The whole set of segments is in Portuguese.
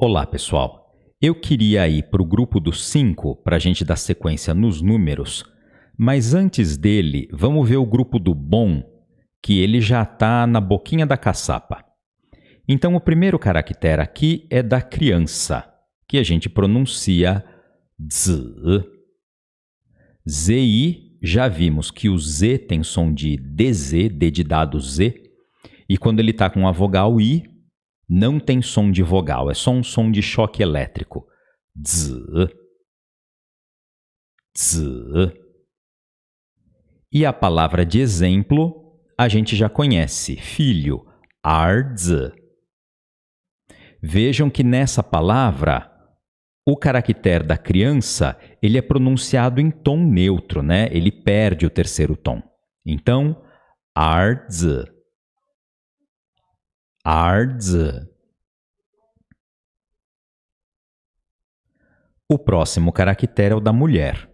Olá, pessoal. Eu queria ir para o grupo dos 5 para a gente dar sequência nos números, mas antes dele, vamos ver o grupo do bom, que ele já está na boquinha da caçapa. Então, o primeiro caractere aqui é da criança, que a gente pronuncia z. ZI, já vimos que o Z tem som de DZ, D de dado Z, e quando ele está com a vogal I, não tem som de vogal, é só um som de choque elétrico. Z, z. E a palavra de exemplo a gente já conhece, filho, arz. Vejam que nessa palavra o caractere da criança ele é pronunciado em tom neutro, né? Ele perde o terceiro tom. Então, arz. 儿子. O próximo caractere é o da mulher.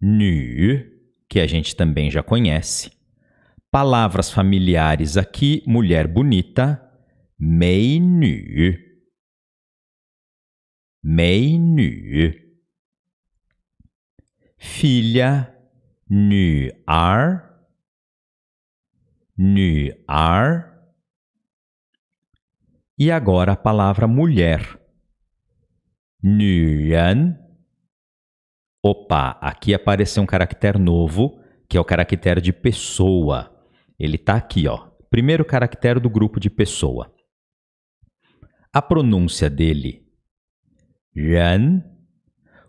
Nu, que a gente também já conhece. Palavras familiares aqui: mulher bonita, mei nu. Mei nu. Filha, nu ar. Nu ar. E agora a palavra mulher. Nuyan. Opa, aqui apareceu um caractere novo, que é o caractere de pessoa. Ele está aqui, ó. Primeiro caractere do grupo de pessoa. A pronúncia dele, Yan.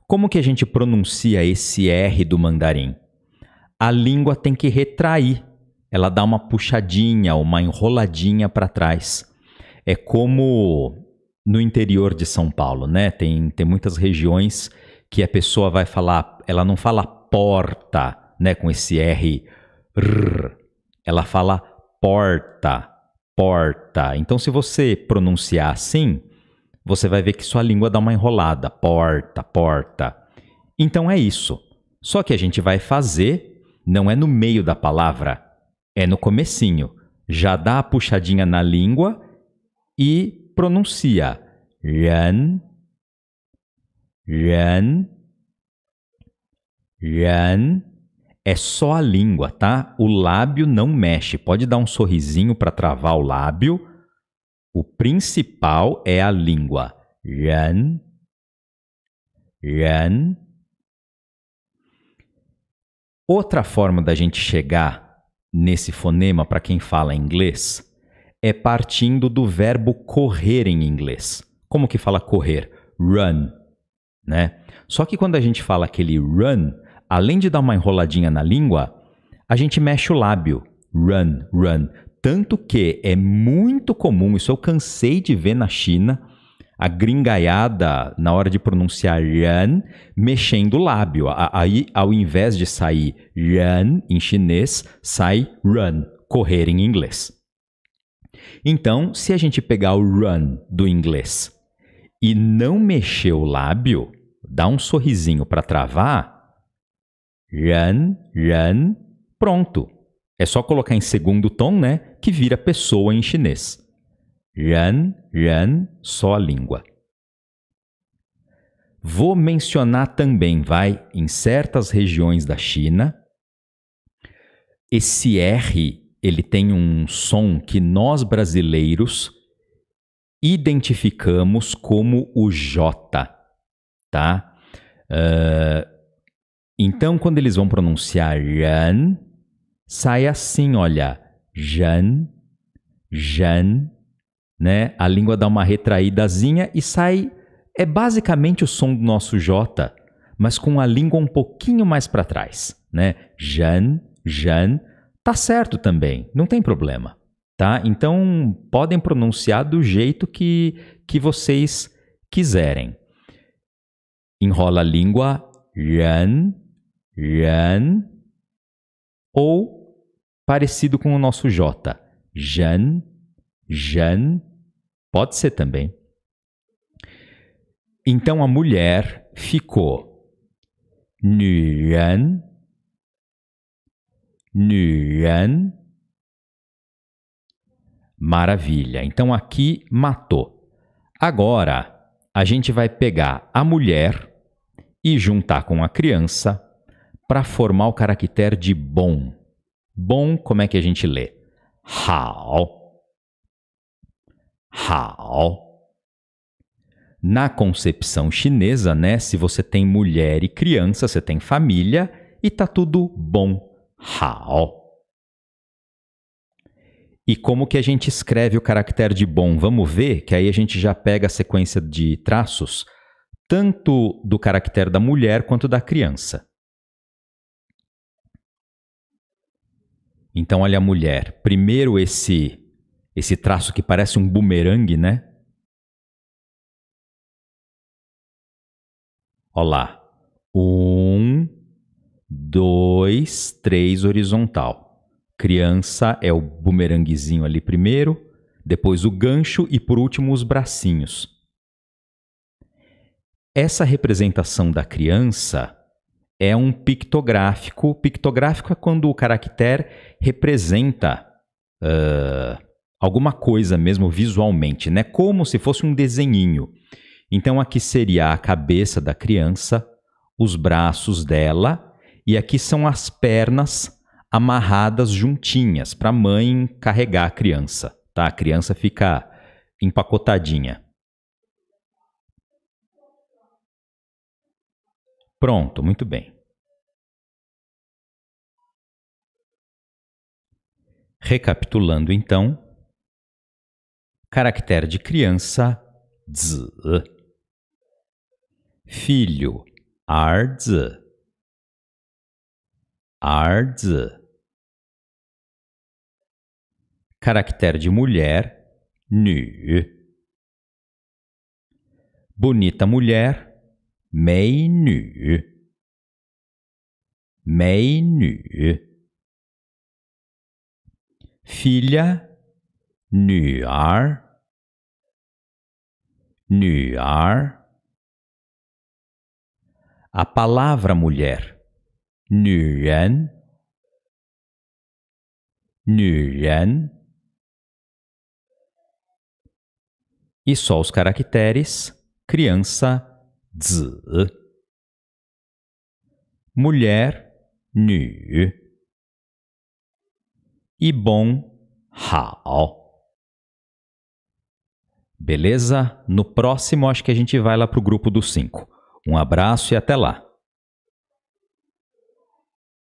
Como que a gente pronuncia esse R do mandarim? A língua tem que retrair. Ela dá uma puxadinha, uma enroladinha para trás é como no interior de São Paulo, né? Tem, tem muitas regiões que a pessoa vai falar, ela não fala porta, né? Com esse R, rrr, ela fala porta, porta. Então, se você pronunciar assim, você vai ver que sua língua dá uma enrolada, porta, porta. Então é isso. Só que a gente vai fazer, não é no meio da palavra, é no comecinho. Já dá a puxadinha na língua e pronuncia ren, ren, ren. É só a língua, tá? O lábio não mexe. Pode dar um sorrisinho para travar o lábio. O principal é a língua. Ren, ren. Outra forma da gente chegar nesse fonema para quem fala inglês é partindo do verbo correr em inglês. Como que fala correr? Run, né? Só que quando a gente fala aquele run, além de dar uma enroladinha na língua, a gente mexe o lábio. Run, run. Tanto que é muito comum, isso eu cansei de ver na China, a gringaiada na hora de pronunciar ran, mexendo o lábio. Aí, ao invés de sair ran em chinês, sai run, correr em inglês. Então, se a gente pegar o run do inglês e não mexer o lábio, dá um sorrisinho para travar, run, run, pronto. É só colocar em segundo tom, né, que vira pessoa em chinês. Ran, ran, só a língua. Vou mencionar também, vai, em certas regiões da China, esse R ele tem um som que nós brasileiros identificamos como o J, tá? Uh, então, quando eles vão pronunciar Jan, sai assim, olha, Jan, Jan, né? A língua dá uma retraídazinha e sai é basicamente o som do nosso J, mas com a língua um pouquinho mais para trás, né? Jan, Jan, tá certo também, não tem problema, tá? Então podem pronunciar do jeito que, que vocês quiserem. Enrola a língua yan yan ou parecido com o nosso J, jan, jan, pode ser também. Então a mulher ficou 女人 Nian, Maravilha. Então aqui matou. Agora a gente vai pegar a mulher e juntar com a criança para formar o caractere de bom. Bom, como é que a gente lê? Hao. Hao. Na concepção chinesa, né, se você tem mulher e criança, você tem família e tá tudo bom. Hao. E como que a gente escreve o caractere de bom? Vamos ver, que aí a gente já pega a sequência de traços, tanto do caractere da mulher quanto da criança. Então, olha a mulher. Primeiro esse esse traço que parece um bumerangue, né? Olha lá. 2, 3 horizontal. Criança é o bumeranguezinho ali primeiro, depois o gancho e por último os bracinhos. Essa representação da criança é um pictográfico. Pictográfico é quando o caractere representa uh, alguma coisa mesmo visualmente, né? Como se fosse um desenhinho. Então aqui seria a cabeça da criança, os braços dela e aqui são as pernas amarradas juntinhas para a mãe carregar a criança, tá? A criança fica empacotadinha. Pronto, muito bem. Recapitulando então, caractere de criança, z, filho, arz, 儿子，caractere de mulher, nu. bonita mulher, Mei Mei nu. filha, 女儿，女儿 a palavra mulher 女人，女人. E só os caracteres criança, zi. Mulher, nü. E bom, hao. Beleza? No próximo, acho que a gente vai lá para o grupo dos cinco. Um abraço e até lá!